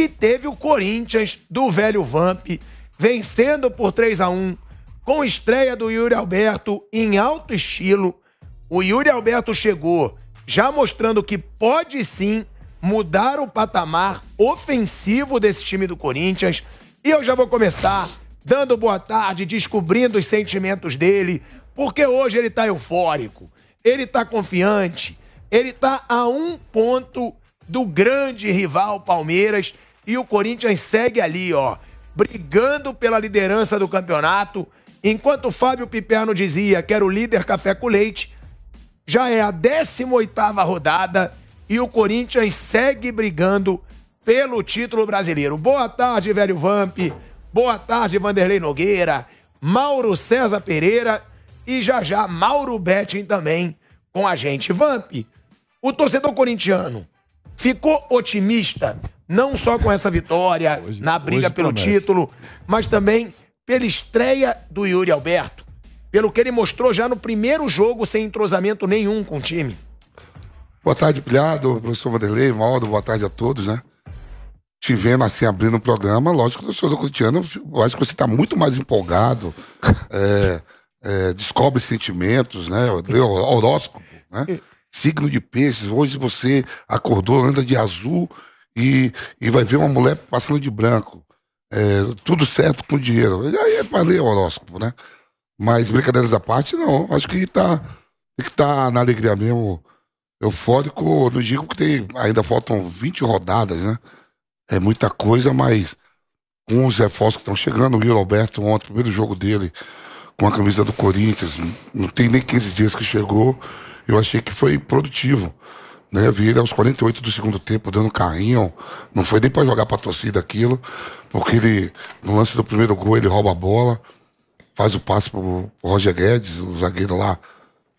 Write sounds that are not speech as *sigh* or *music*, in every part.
E teve o Corinthians do velho Vamp vencendo por 3 a 1 com estreia do Yuri Alberto em alto estilo. O Yuri Alberto chegou já mostrando que pode sim mudar o patamar ofensivo desse time do Corinthians. E eu já vou começar dando boa tarde, descobrindo os sentimentos dele, porque hoje ele tá eufórico, ele tá confiante, ele tá a um ponto do grande rival Palmeiras e o Corinthians segue ali, ó, brigando pela liderança do campeonato. Enquanto Fábio Piperno dizia que era o líder café com leite, já é a 18ª rodada e o Corinthians segue brigando pelo título brasileiro. Boa tarde, velho Vamp. Boa tarde, Vanderlei Nogueira. Mauro César Pereira e já já Mauro Betting também com a gente. Vamp, o torcedor corintiano ficou otimista não só com essa vitória hoje, na briga pelo promete. título, mas também pela estreia do Yuri Alberto, pelo que ele mostrou já no primeiro jogo sem entrosamento nenhum com o time. Boa tarde, Pilhado, professor Vanderlei, Mauro, boa tarde a todos, né? Te vendo assim abrindo o um programa, lógico que o sou do eu acho que você está muito mais empolgado, *laughs* é, é, descobre sentimentos, né? Horóscopo, né? Signo de peixes, hoje você acordou, anda de azul, e, e vai ver uma mulher passando de branco. É, tudo certo com o dinheiro. Aí é para ler o horóscopo, né? Mas brincadeiras à parte, não. Acho que tá, que tá na alegria mesmo. Eufórico, não digo que tem, ainda faltam 20 rodadas, né? É muita coisa, mas com os reforços que estão chegando, o Will Alberto ontem, primeiro jogo dele com a camisa do Corinthians, não tem nem 15 dias que chegou, eu achei que foi produtivo. Né? Vira aos 48 do segundo tempo, dando carrinho. Não foi nem para jogar para a torcida aquilo, porque ele, no lance do primeiro gol, ele rouba a bola, faz o passe para o Roger Guedes, o zagueiro lá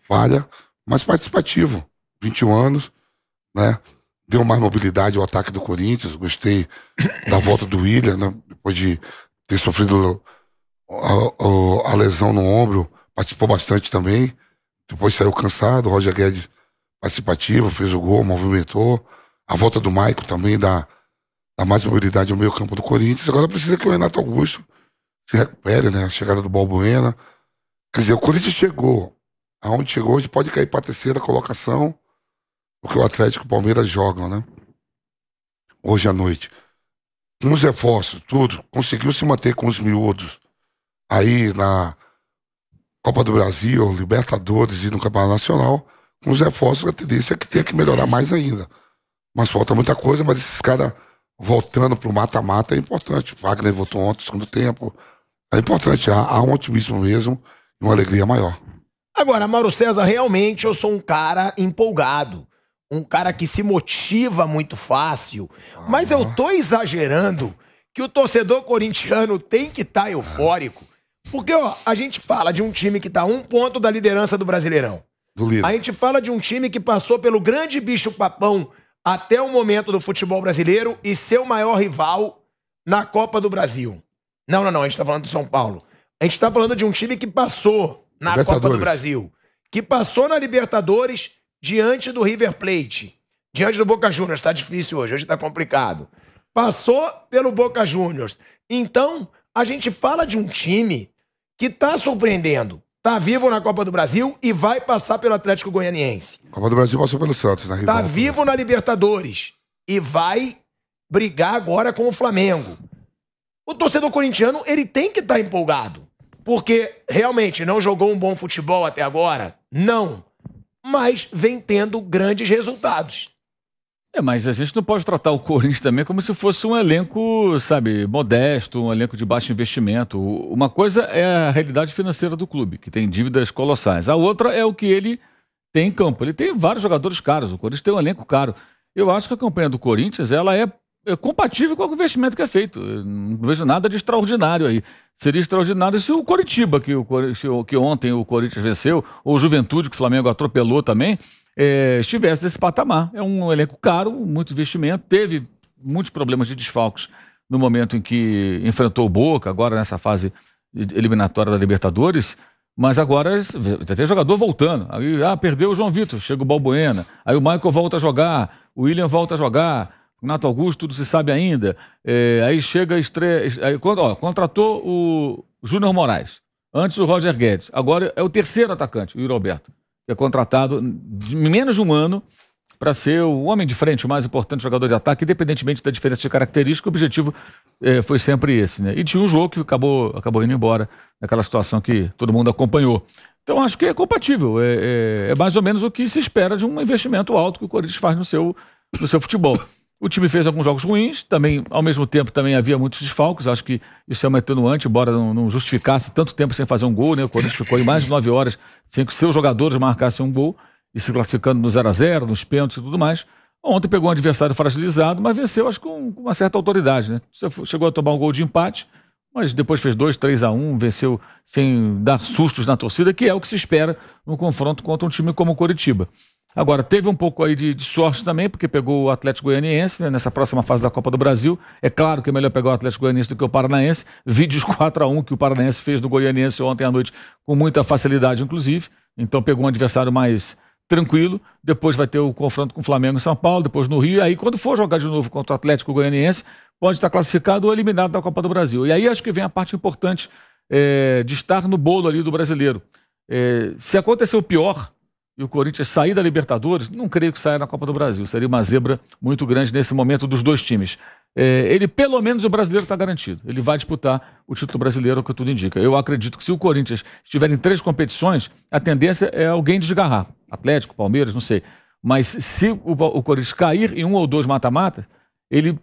falha, mas participativo. 21 anos, né? Deu mais mobilidade ao ataque do Corinthians. Gostei da volta do William, né? depois de ter sofrido a, a, a lesão no ombro, participou bastante também. Depois saiu cansado, o Roger Guedes participativa, fez o gol, movimentou. A volta do Maico também dá, dá mais mobilidade ao meio campo do Corinthians. Agora precisa que o Renato Augusto se recupere, né? A chegada do Balbuena. Quer dizer, o Corinthians chegou. Aonde chegou, hoje pode cair para a terceira colocação, porque o Atlético e o Palmeiras jogam, né? Hoje à noite. Com os reforços, tudo, conseguiu se manter com os miúdos. Aí na Copa do Brasil, Libertadores e no Campeonato Nacional com o Zé a tendência é que tenha que melhorar mais ainda. Mas falta muita coisa, mas esses caras voltando pro mata-mata é importante. Wagner voltou ontem, segundo tempo. É importante, há, há um otimismo mesmo e uma alegria maior. Agora, Mauro César, realmente eu sou um cara empolgado. Um cara que se motiva muito fácil. Ah, mas eu ah. tô exagerando que o torcedor corintiano tem que estar tá é. eufórico. Porque, ó, a gente fala de um time que tá um ponto da liderança do Brasileirão. A gente fala de um time que passou pelo grande bicho papão até o momento do futebol brasileiro e seu maior rival na Copa do Brasil. Não, não, não, a gente tá falando do São Paulo. A gente tá falando de um time que passou na Copa do Brasil, que passou na Libertadores diante do River Plate, diante do Boca Juniors, tá difícil hoje, hoje tá complicado. Passou pelo Boca Juniors. Então, a gente fala de um time que tá surpreendendo. Tá vivo na Copa do Brasil e vai passar pelo Atlético Goianiense. Copa do Brasil passou pelo Santos, na né? rival, Tá vivo na Libertadores e vai brigar agora com o Flamengo. O torcedor corintiano, ele tem que estar tá empolgado. Porque realmente não jogou um bom futebol até agora? Não. Mas vem tendo grandes resultados. É, mas a gente não pode tratar o Corinthians também como se fosse um elenco, sabe, modesto, um elenco de baixo investimento. Uma coisa é a realidade financeira do clube, que tem dívidas colossais. A outra é o que ele tem em campo. Ele tem vários jogadores caros, o Corinthians tem um elenco caro. Eu acho que a campanha do Corinthians, ela é, é compatível com o investimento que é feito. Eu não vejo nada de extraordinário aí. Seria extraordinário se o Coritiba, que, o, que ontem o Corinthians venceu, ou o Juventude, que o Flamengo atropelou também, é, estivesse nesse patamar. É um elenco caro, muito investimento, teve muitos problemas de desfalques no momento em que enfrentou o Boca, agora nessa fase eliminatória da Libertadores, mas agora já tem jogador voltando. Aí, ah, perdeu o João Vitor, chega o Balbuena, aí o Michael volta a jogar, o William volta a jogar, o Nato Augusto, tudo se sabe ainda. É, aí chega a estreia. Aí, ó, contratou o Júnior Moraes. Antes o Roger Guedes. Agora é o terceiro atacante, o Roberto é contratado em menos de um ano para ser o homem de frente, o mais importante jogador de ataque, independentemente da diferença de característica, o objetivo eh, foi sempre esse, né? E tinha um jogo que acabou, acabou indo embora, naquela situação que todo mundo acompanhou. Então acho que é compatível, é, é, é mais ou menos o que se espera de um investimento alto que o Corinthians faz no seu, no seu futebol. O time fez alguns jogos ruins, também, ao mesmo tempo, também havia muitos desfalques. Acho que isso é uma atenuante, embora não, não justificasse tanto tempo sem fazer um gol, né? O Corinthians ficou em mais de nove horas sem que seus jogadores marcassem um gol e se classificando no 0 a 0 nos pênaltis e tudo mais. Ontem pegou um adversário fragilizado, mas venceu, acho que com, com uma certa autoridade, né? Chegou a tomar um gol de empate, mas depois fez 2, 3 a 1 venceu sem dar sustos na torcida, que é o que se espera num confronto contra um time como o Coritiba. Agora, teve um pouco aí de, de sorte também, porque pegou o Atlético Goianiense né, nessa próxima fase da Copa do Brasil. É claro que é melhor pegar o Atlético Goianiense do que o Paranaense. Vídeos 4 *laughs* a 1 que o Paranaense fez do Goianiense ontem à noite com muita facilidade, inclusive. Então pegou um adversário mais tranquilo. Depois vai ter o confronto com o Flamengo em São Paulo, depois no Rio. E aí, quando for jogar de novo contra o Atlético Goianiense, pode estar classificado ou eliminado da Copa do Brasil. E aí acho que vem a parte importante é, de estar no bolo ali do brasileiro. É, se acontecer o pior, e o Corinthians sair da Libertadores, não creio que saia na Copa do Brasil. Seria uma zebra muito grande nesse momento dos dois times. É, ele, pelo menos, o brasileiro está garantido. Ele vai disputar o título brasileiro, o que tudo indica. Eu acredito que se o Corinthians estiver em três competições, a tendência é alguém desgarrar. Atlético, Palmeiras, não sei. Mas se o, o Corinthians cair em um ou dois mata-mata, ele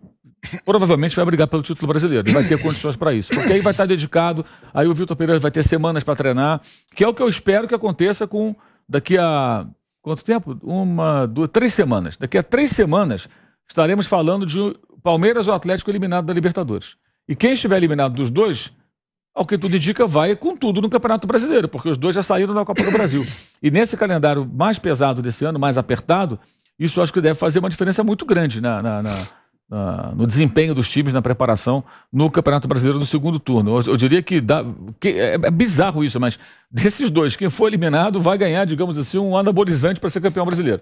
provavelmente vai brigar pelo título brasileiro. Ele vai ter condições para isso. Porque aí vai estar tá dedicado, aí o Vitor Pereira vai ter semanas para treinar, que é o que eu espero que aconteça com Daqui a quanto tempo? Uma, duas, três semanas. Daqui a três semanas estaremos falando de Palmeiras ou Atlético eliminado da Libertadores. E quem estiver eliminado dos dois, ao que tudo indica, vai com tudo no Campeonato Brasileiro, porque os dois já saíram da Copa do Brasil. E nesse calendário mais pesado desse ano, mais apertado, isso acho que deve fazer uma diferença muito grande na, na, na na, no desempenho dos times na preparação no Campeonato Brasileiro do segundo turno. Eu, eu diria que, dá, que é, é, bizarro isso, mas desses dois, quem for eliminado vai ganhar, digamos assim, um anabolizante para ser campeão brasileiro.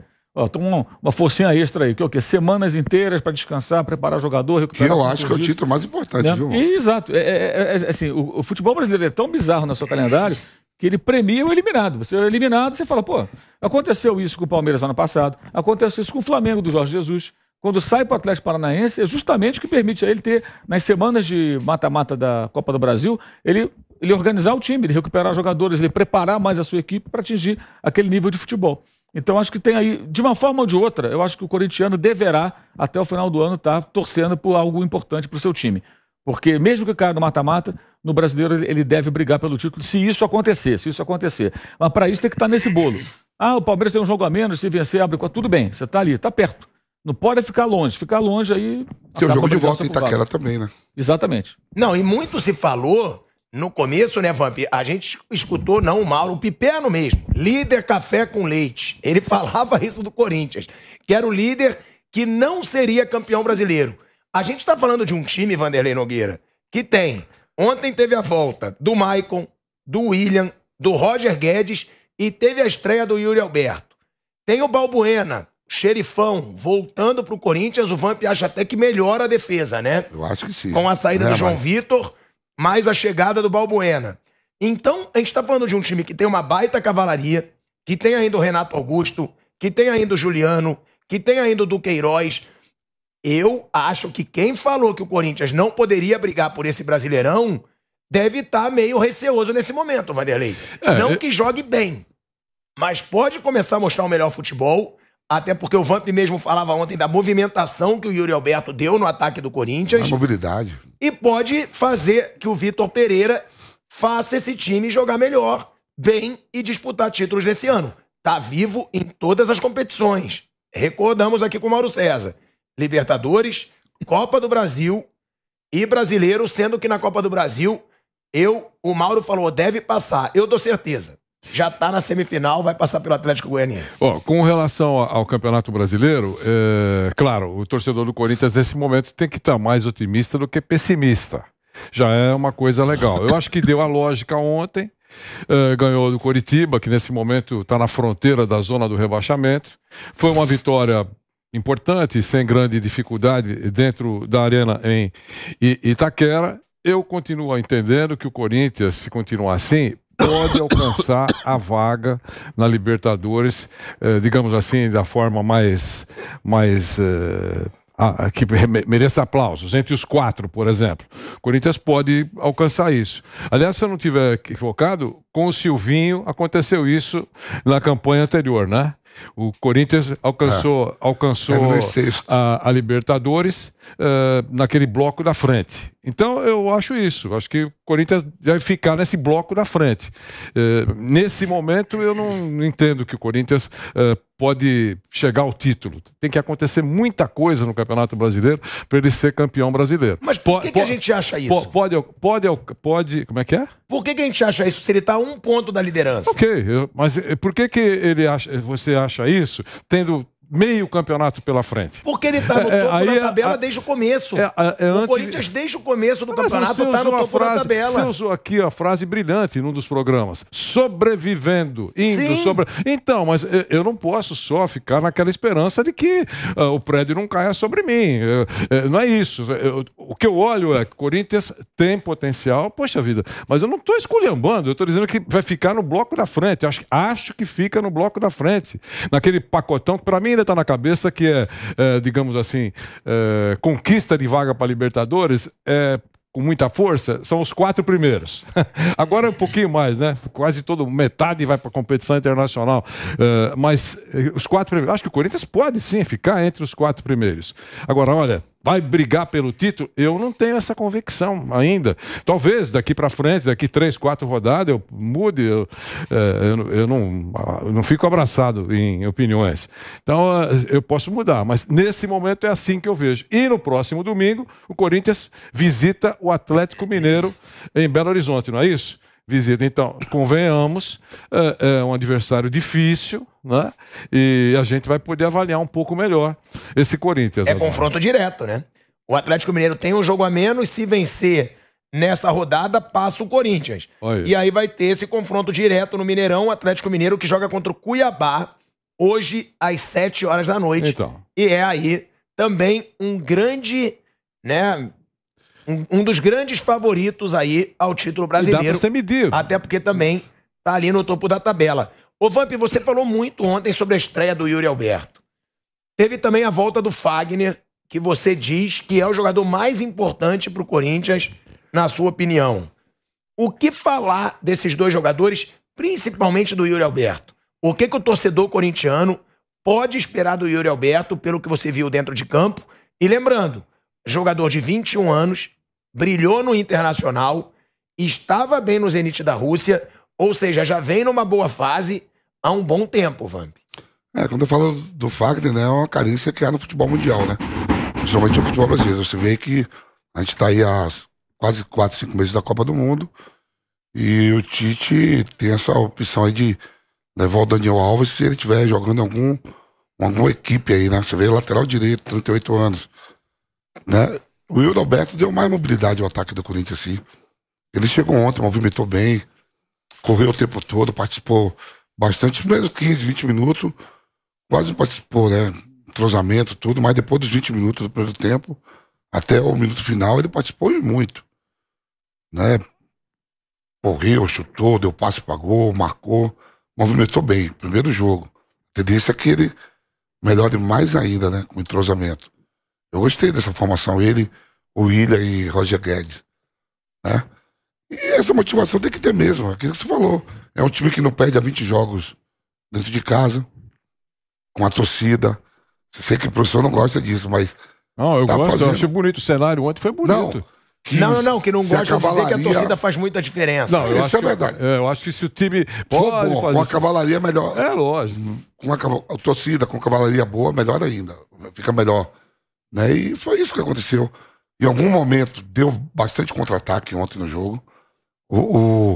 toma uma, forcinha extra aí, que é o quê? Semanas inteiras para descansar, preparar jogador, recuperar. Eu acho que é o título mais importante, né? viu? E, exato. É, é, é, é assim, o, o, futebol brasileiro é tão bizarro no seu calendário que ele premia o eliminado. Você é eliminado, você fala, pô, aconteceu isso com o Palmeiras ano passado, aconteceu isso com o Flamengo do Jorge Jesus quando sai para o Atlético Paranaense, é justamente o que permite a ele ter, nas semanas de mata-mata da Copa do Brasil, ele, ele organizar o time, ele recuperar jogadores, ele preparar mais a sua equipe para atingir aquele nível de futebol. Então acho que tem aí, de uma forma ou de outra, eu acho que o corintiano deverá, até o final do ano, estar tá torcendo por algo importante para o seu time. Porque mesmo que caia no mata-mata, no brasileiro ele deve brigar pelo título, se isso acontecer, se isso acontecer. Mas para isso tem que estar tá nesse bolo. Ah, o Palmeiras tem um jogo a menos, se vencer, abre. Tudo bem, você está ali, está perto não pode ficar longe. Ficar longe aí. Tem o jogo de volta em Itaquera também, né? Exatamente. Não, e muito se falou no começo, né, Vamp? A gente escutou, não o Mauro, o Piperno mesmo. Líder café com leite. Ele *laughs* falava isso do Corinthians, que era o líder que não seria campeão brasileiro. A gente está falando de um time, Vanderlei Nogueira, que tem. Ontem teve a volta do Maicon, do William, do Roger Guedes e teve a estreia do Yuri Alberto. Tem o Balbuena, Xerifão voltando para o Corinthians, o Vamp acha até que melhora a defesa, né? Eu acho que sim. Com a saída é, do João mas... Vitor, mais a chegada do Balbuena. Então, a gente está falando de um time que tem uma baita cavalaria, que tem ainda o Renato Augusto, que tem ainda o Juliano, que tem ainda o Duqueiroz. Eu acho que quem falou que o Corinthians não poderia brigar por esse Brasileirão deve estar tá meio receoso nesse momento, Vanderlei. É, não eu... que jogue bem, mas pode começar a mostrar o melhor futebol até porque o Vamp mesmo falava ontem da movimentação que o Yuri Alberto deu no ataque do Corinthians. A mobilidade. E pode fazer que o Vitor Pereira faça esse time jogar melhor, bem e disputar títulos nesse ano. Tá vivo em todas as competições. Recordamos aqui com o Mauro César. Libertadores, Copa do Brasil e Brasileiro, sendo que na Copa do Brasil, eu, o Mauro falou, deve passar. Eu dou certeza já está na semifinal, vai passar pelo Atlético Goianiense. com relação ao Campeonato Brasileiro, é, claro, o torcedor do Corinthians nesse momento tem que estar tá mais otimista do que pessimista. Já é uma coisa legal. Eu acho que deu a lógica ontem. É, ganhou do Coritiba, que nesse momento está na fronteira da zona do rebaixamento. Foi uma vitória importante, sem grande dificuldade, dentro da arena em Itaquera. Eu continuo entendendo que o Corinthians, se continuar assim, pode alcançar a vaga na Libertadores, eh, digamos assim, da forma mais, mais eh, a, ah, que mereça aplausos, entre os quatro, por exemplo. O Corinthians pode alcançar isso. Aliás, se eu não estiver equivocado, com o Silvinho aconteceu isso na campanha anterior, né? O Corinthians alcançou, é. alcançou é, a, a, Libertadores uh, naquele bloco da frente. Então eu acho isso. Acho que o Corinthians vai ficar nesse bloco da frente. É, nesse momento eu não entendo que o Corinthians é, pode chegar ao título. Tem que acontecer muita coisa no Campeonato Brasileiro para ele ser campeão brasileiro. Mas por que, po que a gente acha isso? Po pode, pode, pode, como é que é? Por que, que a gente acha isso se ele está a um ponto da liderança? Ok, eu, mas por que, que ele acha, você acha isso tendo meio campeonato pela frente. Porque ele está no é, topo é, aí, da é tabela desde o começo. É, é, é o Corinthians, desde o começo do Mas campeonato, está no topo frase, da tabela. Você usou aqui a frase brilhante num dos programas. Sobrevivendo, indo sobre... Então, mas eu não posso só ficar naquela esperança de que uh, o prédio não caia sobre mim. Eu, eu, não é isso. Eu, o que eu olho é que o Corinthians tem potencial, poxa vida, mas eu não estou esculhambando, eu estou dizendo que vai ficar no bloco da frente. Acho, acho que fica no bloco da frente. Naquele pacotão que para mim ainda está na cabeça, que é, é digamos assim, é, conquista de vaga para Libertadores, é, com muita força, são os quatro primeiros. *laughs* Agora é um pouquinho mais, né? Quase todo, metade vai para a competição internacional. Uh, mas é, os quatro primeiros. Acho que o Corinthians pode sim ficar entre os quatro primeiros. Agora, olha, vai brigar pelo título? Eu não tenho essa convicção ainda. Talvez daqui para frente, daqui três, quatro rodadas, eu mude. Eu, é, eu, eu não, eu não fico abraçado em opiniões. Então ah, eu posso mudar, mas nesse momento é assim que eu vejo. E no próximo domingo, o Corinthians visita o Atlético Mineiro em Belo Horizonte, não é isso? visita. Então, convenhamos, é, é um adversário difícil, né? E a gente vai poder avaliar um pouco melhor esse Corinthians. É agora. confronto direto, né? O Atlético Mineiro tem um jogo a menos, se vencer nessa rodada, passa o Corinthians. E aí vai ter esse confronto direto no Mineirão, o Atlético Mineiro que joga contra o Cuiabá hoje às 7 horas da noite. Então. E é aí também um grande, né, um, um dos grandes favoritos aí ao título brasileiro. dá pra medir. Até porque também tá ali no topo da tabela. Ô Vamp, você falou muito ontem sobre a estreia do Yuri Alberto. Teve também a volta do Fagner, que você diz que é o jogador mais importante para o Corinthians, na sua opinião. O que falar desses dois jogadores, principalmente do Yuri Alberto? O que, que o torcedor corintiano pode esperar do Yuri Alberto, pelo que você viu dentro de campo? E lembrando, jogador de 21 anos, brilhou no Internacional, estava bem no Zenit da Rússia, ou seja, já vem numa boa fase há um bom tempo, Vamp. É, quando eu falo do Fagner, né, é uma carência que há no futebol mundial, né? Principalmente no futebol brasileiro. Você vê que a gente está aí há quase 4, 5 meses da Copa do Mundo e o Tite tem essa opção aí de levar o Daniel Alves se ele estiver jogando em algum, alguma equipe aí, né? Você vê lateral direito, 38 anos, né? O Will Alberto deu mais mobilidade ao ataque do Corinthians, sim. Ele chegou ontem, movimentou bem, correu o tempo todo, participou bastante, primeiros 15, 20 minutos, quase participou, né? Entrosamento, tudo, mas depois dos 20 minutos do primeiro tempo, até o minuto final, ele participou muito. Né? Correu, chutou, deu passe para gol, marcou, movimentou bem, primeiro jogo. A tendência é que ele melhore mais ainda, né? Com entrosamento. Eu gostei dessa formação, ele, o William e Roger Guedes. Né? E essa motivação tem que ter mesmo, aquilo que você falou. É um time que não perde há 20 jogos dentro de casa, com a torcida. Sei que o professor não gosta disso, mas. Não, eu tá gosto, fazendo. eu achei bonito. O cenário ontem foi bonito. Não. Que não, não, que não gosta de dizer que a torcida faz muita diferença. Não, eu isso acho é que, verdade. É, eu acho que se o time pode bom, com a cavalaria é melhor. É lógico. Com a, a torcida com a cavalaria boa, melhor ainda. Fica melhor. Né? E foi isso que aconteceu. Em algum momento deu bastante contra-ataque ontem no jogo. O, o,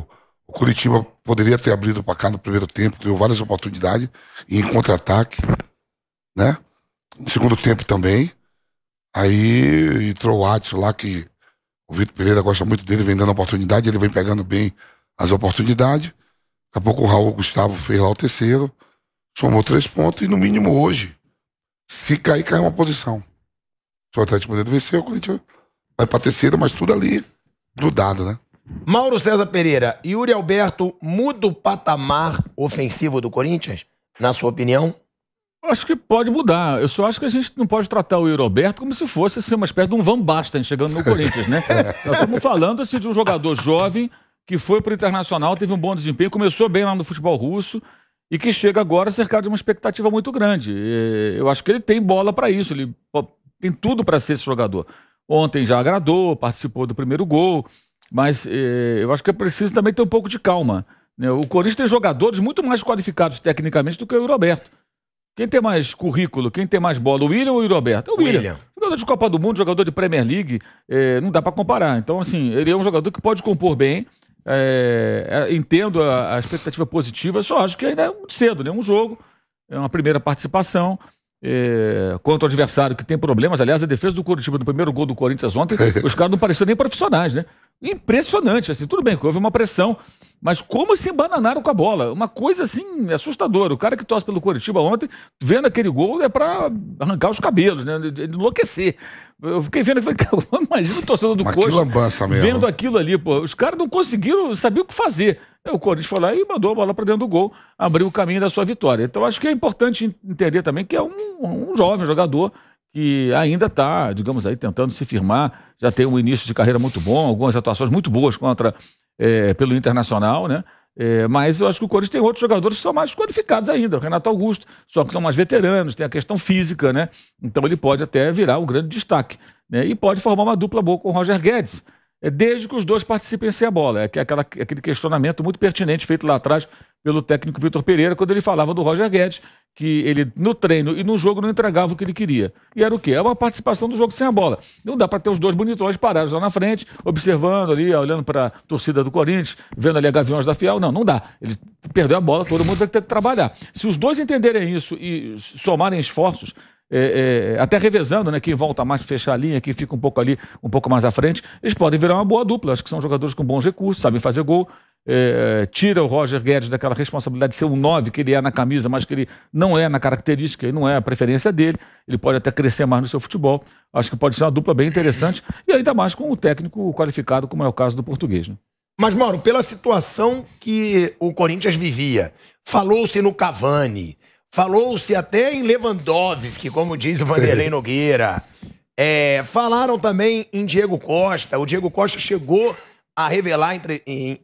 o Curitiba poderia ter abrido para cá no primeiro tempo, deu várias oportunidades em contra-ataque, né? No segundo tempo também. Aí entrou o Adson lá, que o Vitor Pereira gosta muito dele, vem dando oportunidade, ele vem pegando bem as oportunidades. Daqui a pouco o Raul Gustavo fez lá o terceiro, somou três pontos e no mínimo hoje, se cair, cai uma posição. Se o Atlético Mineiro vencer, o Corinthians vai pra terceira, mas tudo ali grudado, né? Mauro César Pereira, Yuri Alberto muda o patamar ofensivo do Corinthians, na sua opinião? Acho que pode mudar. Eu só acho que a gente não pode tratar o Yuri Alberto como se fosse assim, uma espécie de um Van Basten chegando no Corinthians, né? *laughs* É. Nós estamos falando assim, de um jogador jovem que foi para o Internacional, teve um bom desempenho, começou bem lá no futebol russo e que chega agora cercado de uma expectativa muito grande. Eu acho que ele tem bola para isso. Ele tem tudo para ser esse jogador. Ontem já agradou, participou do primeiro gol, mas eh, eu acho que é preciso também ter um pouco de calma. Né? O Corinthians tem jogadores muito mais qualificados tecnicamente do que o Roberto. Quem tem mais currículo, quem tem mais bola, o William ou o Roberto? É o William. William. Jogador de Copa do Mundo, jogador de Premier League, eh, não dá para comparar. Então, assim, ele é um jogador que pode compor bem. É, entendo a, a, expectativa positiva, só acho que ainda é muito cedo, né? Um jogo, é uma primeira participação é, contra o adversário que tem problemas. Aliás, a defesa do Curitiba no primeiro gol do Corinthians ontem, *laughs* os caras não pareciam nem profissionais, né? Impressionante, assim, tudo bem que houve uma pressão, mas como se embananaram com a bola? Uma coisa assim assustadora. O cara que torce pelo Curitiba ontem, vendo aquele gol, é para arrancar os cabelos, né? Enlouquecer. Eu fiquei vendo, eu falei, *laughs* cara, imagina o torcedor do Coxa vendo aquilo ali, pô. Os caras não conseguiram, sabiam o que fazer. o Corinthians foi lá e mandou a bola para dentro do gol, abriu o caminho da sua vitória. Então acho que é importante entender também que é um, um jovem jogador que ainda está, digamos aí, tentando se firmar, já tem um início de carreira muito bom, algumas atuações muito boas contra é, pelo Internacional, né? É, mas eu acho que o Corinthians tem outros jogadores que são mais qualificados ainda. O Renato Augusto, só que são mais veteranos, tem a questão física, né? Então ele pode até virar um grande destaque. Né? E pode formar uma dupla boa com o Roger Guedes, é, desde que os dois participem sem a bola. É aquela, aquele questionamento muito pertinente feito lá atrás pelo técnico Vitor Pereira, quando ele falava do Roger Guedes, que ele no treino e no jogo não entregava o que ele queria. E era o quê? é uma participação do jogo sem a bola. Não dá para ter os dois bonitões parados lá na frente, observando ali, olhando para a torcida do Corinthians, vendo ali a Gaviões da Fiel. Não, não dá. Ele perdeu a bola, todo mundo tem que, ter que trabalhar. Se os dois entenderem isso e somarem esforços, é, é, até revezando, né? Quem volta mais fechar a linha, quem fica um pouco ali, um pouco mais à frente, eles podem virar uma boa dupla. Acho que são jogadores com bons recursos, sabem fazer gol é, tira o Roger Guedes daquela responsabilidade de ser um 9 que ele é na camisa, mas que ele não é na característica e não é a preferência dele. Ele pode até crescer mais no seu futebol. Acho que pode ser uma dupla bem interessante e ainda mais com o técnico qualificado, como é o caso do português. Né? Mas, Mauro, pela situação que o Corinthians vivia, falou-se no Cavani, falou-se até em Lewandowski, como diz o Vanderlei *laughs* Nogueira. É, falaram também em Diego Costa. O Diego Costa chegou a revelar,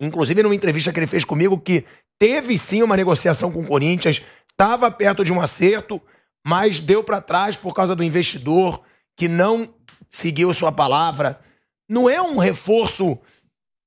inclusive numa entrevista que ele fez comigo, que teve sim uma negociação com o Corinthians, estava perto de um acerto, mas deu para trás por causa do investidor que não seguiu sua palavra. Não é um reforço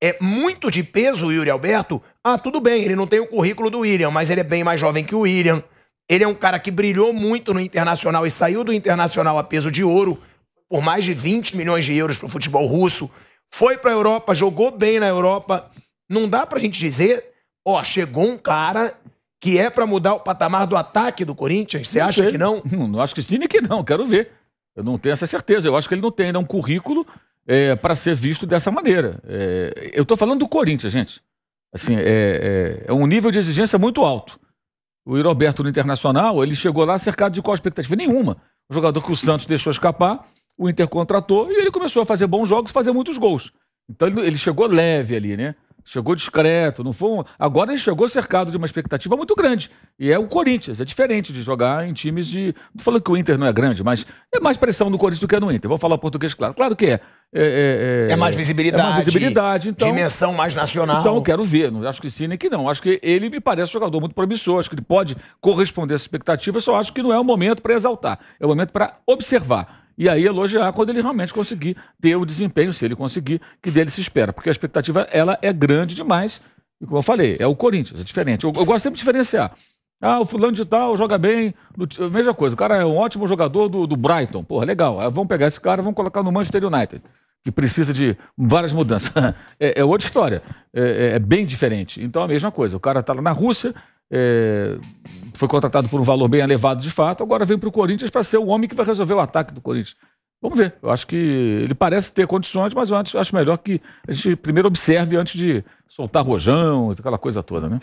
é muito de peso o Yuri Alberto? Ah, tudo bem, ele não tem o currículo do William, mas ele é bem mais jovem que o William. Ele é um cara que brilhou muito no Internacional e saiu do Internacional a peso de ouro por mais de 20 milhões de euros para o futebol russo foi para a Europa, jogou bem na Europa. Não dá para a gente dizer, ó, chegou um cara que é para mudar o patamar do ataque do Corinthians. Você acha sei. que não? não? Não acho que sim, nem que não. Quero ver. Eu não tenho essa certeza. Eu acho que ele não tem ainda um currículo é, para ser visto dessa maneira. É, eu estou falando do Corinthians, gente. Assim, é, é, é, um nível de exigência muito alto. O Roberto no Internacional, ele chegou lá cercado de qual expectativa? Nenhuma. O jogador que o Santos deixou escapar o Inter contratou e ele começou a fazer bons jogos, fazer muitos gols. Então ele chegou leve ali, né? Chegou discreto, não foi um... Agora ele chegou cercado de uma expectativa muito grande. E é o Corinthians, é diferente de jogar em times de. Não falando que o Inter não é grande, mas é mais pressão no Corinthians do que é no Inter. Vou falar português, claro. Claro que é. É, é, é, é mais visibilidade. É mais visibilidade, então. Dimensão mais nacional. Então eu quero ver. Não acho que sim, nem que não. Acho que ele me parece um jogador muito promissor. Acho que ele pode corresponder às expectativa. Só acho que não é o momento para exaltar. É o momento para observar e aí elogiar quando ele realmente conseguir ter o desempenho, se ele conseguir, que dele se espera. Porque a expectativa ela é grande demais. E como eu falei, é o Corinthians, é diferente. Eu, eu gosto sempre de diferenciar. Ah, o fulano de tal joga bem. Do, mesma coisa, o cara é um ótimo jogador do, do Brighton. Porra, legal. Ah, vamos pegar esse cara vamos colocar no Manchester United, que precisa de várias mudanças. *laughs* é, é outra história. É, é, é, bem diferente. Então a mesma coisa. O cara está lá na Rússia, é, foi contratado por um valor bem elevado de fato, agora vem para o Corinthians para ser o homem que vai resolver o ataque do Corinthians. Vamos ver. Eu acho que ele parece ter condições, mas eu acho melhor que a gente primeiro observe antes de soltar rojão, aquela coisa toda, né?